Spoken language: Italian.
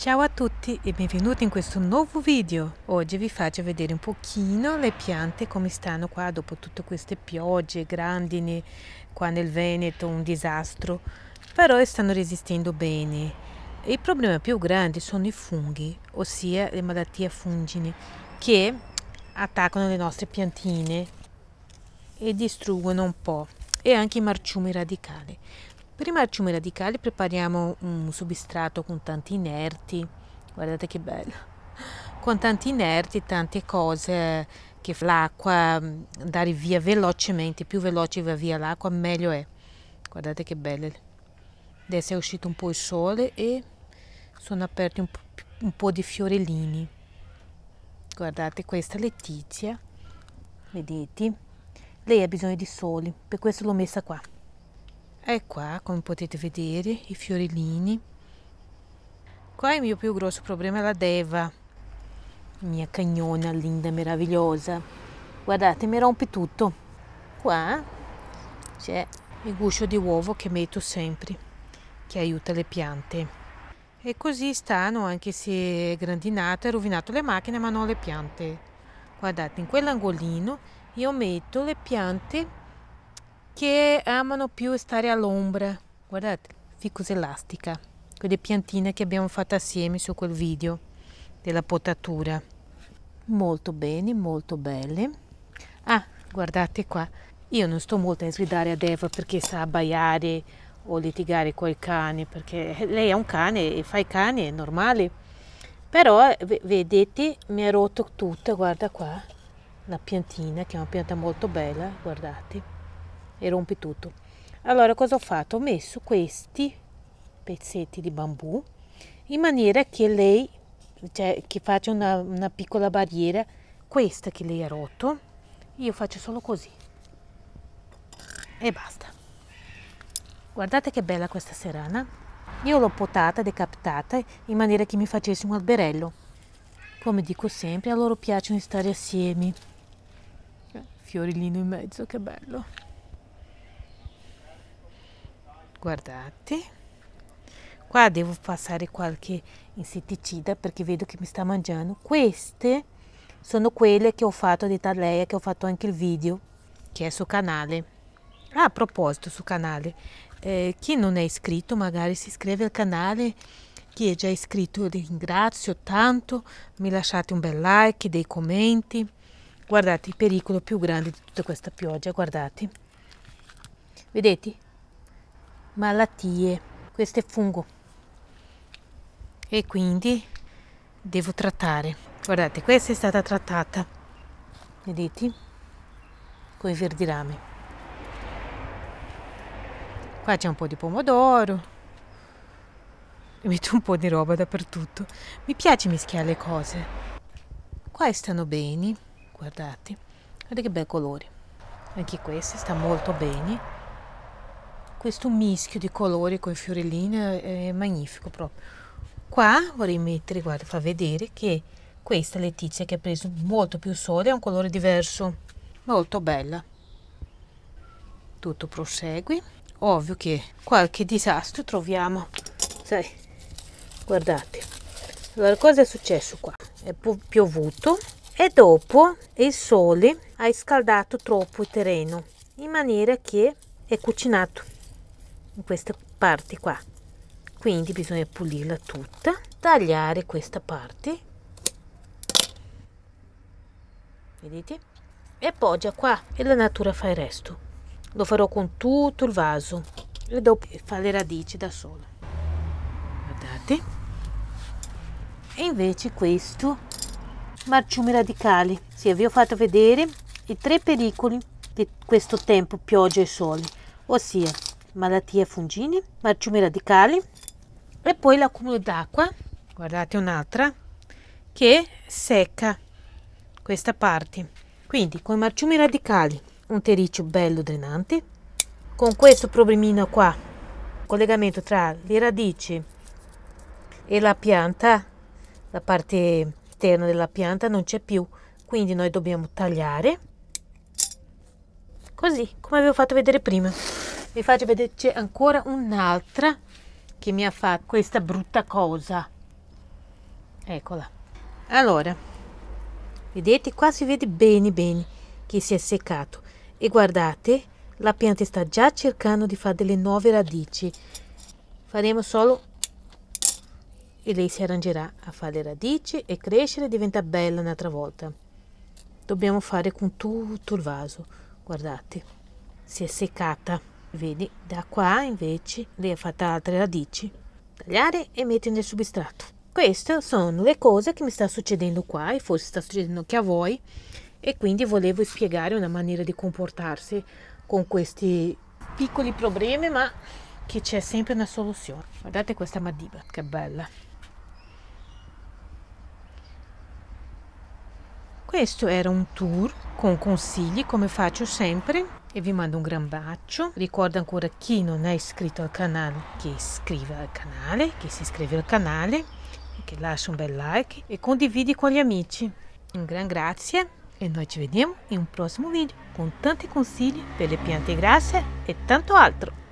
Ciao a tutti e benvenuti in questo nuovo video. Oggi vi faccio vedere un pochino le piante come stanno qua dopo tutte queste piogge, grandine, qua nel Veneto un disastro, però stanno resistendo bene. Il problema più grande sono i funghi, ossia le malattie fungine che attaccano le nostre piantine e distruggono un po' e anche i marciumi radicali. Prima i marciumi radicali prepariamo un substrato con tanti inerti, guardate che bello, con tanti inerti tante cose che l'acqua dare via velocemente, più veloce va via l'acqua meglio è. Guardate che bello. Adesso è uscito un po' il sole e sono aperti un po', un po di fiorellini. Guardate questa Letizia, vedete? Lei ha bisogno di sole, per questo l'ho messa qua. E qua, come potete vedere, i fiorellini. Qua il mio più grosso problema è la Deva, mia cagnona linda, meravigliosa. Guardate, mi rompe tutto. Qua c'è il guscio di uovo che metto sempre, che aiuta le piante. E così stanno, anche se è grandinata, è rovinato le macchine, ma non le piante. Guardate, in quell'angolino io metto le piante che amano più stare all'ombra. Guardate, ficus elastica, quelle piantine che abbiamo fatto assieme su quel video della potatura. Molto bene, molto belle. Ah, guardate qua. Io non sto molto a sgridare a Deva perché sa abbaiare o litigare con il cane, perché lei è un cane e fa i cani, è normale. Però vedete, mi ha rotto tutta, guarda qua, la piantina, che è una pianta molto bella, guardate e rompe tutto allora cosa ho fatto ho messo questi pezzetti di bambù in maniera che lei cioè che faccia una, una piccola barriera questa che lei ha rotto io faccio solo così e basta guardate che bella questa serana io l'ho potata decapitata in maniera che mi facesse un alberello come dico sempre a loro piacciono stare assieme fiorellino in mezzo che bello guardate qua devo passare qualche insetticida perché vedo che mi sta mangiando queste sono quelle che ho fatto di Taleia che ho fatto anche il video che è sul canale ah, a proposito sul canale eh, chi non è iscritto magari si iscrive al canale chi è già iscritto io ringrazio tanto mi lasciate un bel like dei commenti guardate il pericolo più grande di tutta questa pioggia guardate vedete malattie questo è fungo e quindi devo trattare guardate questa è stata trattata vedete con i verdirami qua c'è un po' di pomodoro metto un po' di roba dappertutto mi piace mischiare le cose qua stanno bene guardate guardate che bel colore anche questo sta molto bene questo mischio di colori con i fiorellini eh, è magnifico proprio qua vorrei mettere guarda fa vedere che questa Letizia che ha preso molto più sole ha un colore diverso molto bella tutto prosegue ovvio che qualche disastro troviamo sai guardate allora cosa è successo qua è piovuto e dopo il sole ha scaldato troppo il terreno in maniera che è cucinato in questa parte qua quindi bisogna pulirla tutta tagliare questa parte vedete e appoggia qua e la natura fa il resto lo farò con tutto il vaso e dopo fa le radici da sola guardate e invece questo marciume radicali sì vi ho fatto vedere i tre pericoli di questo tempo pioggia e sole ossia malattie fungini, marciumi radicali e poi l'accumulo d'acqua, guardate un'altra, che secca questa parte. Quindi con i marciumi radicali un terriccio bello drenante, con questo problemino qua, collegamento tra le radici e la pianta, la parte esterna della pianta non c'è più, quindi noi dobbiamo tagliare così come avevo fatto vedere prima vi faccio vedere c'è ancora un'altra che mi ha fatto questa brutta cosa eccola allora vedete qua si vede bene bene che si è seccato e guardate la pianta sta già cercando di fare delle nuove radici faremo solo e lei si arrangerà a fare le radici e crescere diventa bella un'altra volta dobbiamo fare con tutto il vaso guardate si è seccata Vedi, da qua invece le ha fatte altre radici. Tagliare e mettere nel substrato. Queste sono le cose che mi sta succedendo qua e forse sta succedendo anche a voi e quindi volevo spiegare una maniera di comportarsi con questi piccoli problemi ma che c'è sempre una soluzione. Guardate questa madiba, che bella. Questo era un tour con consigli come faccio sempre e vi mando un gran bacio. Ricordo ancora chi non è iscritto al canale che iscriva al canale, che si iscrive al canale, che lascia un bel like e condividi con gli amici. Un gran grazie e noi ci vediamo in un prossimo video con tanti consigli per le piante grasse e tanto altro.